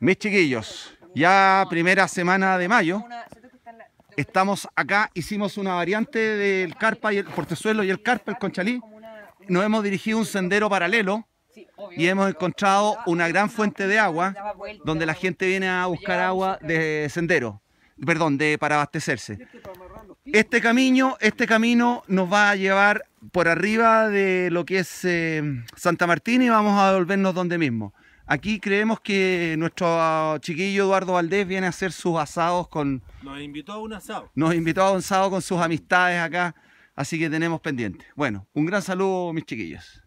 Mis chiquillos, ya primera semana de mayo, estamos acá, hicimos una variante del carpa y el portezuelo y el carpa, el conchalí. Nos hemos dirigido un sendero paralelo y hemos encontrado una gran fuente de agua donde la gente viene a buscar agua de sendero, perdón, de, para abastecerse. Este, este camino, este camino nos va a llevar por arriba de lo que es eh, Santa Martín y vamos a volvernos donde mismo. Aquí creemos que nuestro ah, chiquillo Eduardo Valdés viene a hacer sus asados con... Nos invitó a un asado. Nos invitó a un asado con sus amistades acá, así que tenemos pendiente. Bueno, un gran saludo mis chiquillos.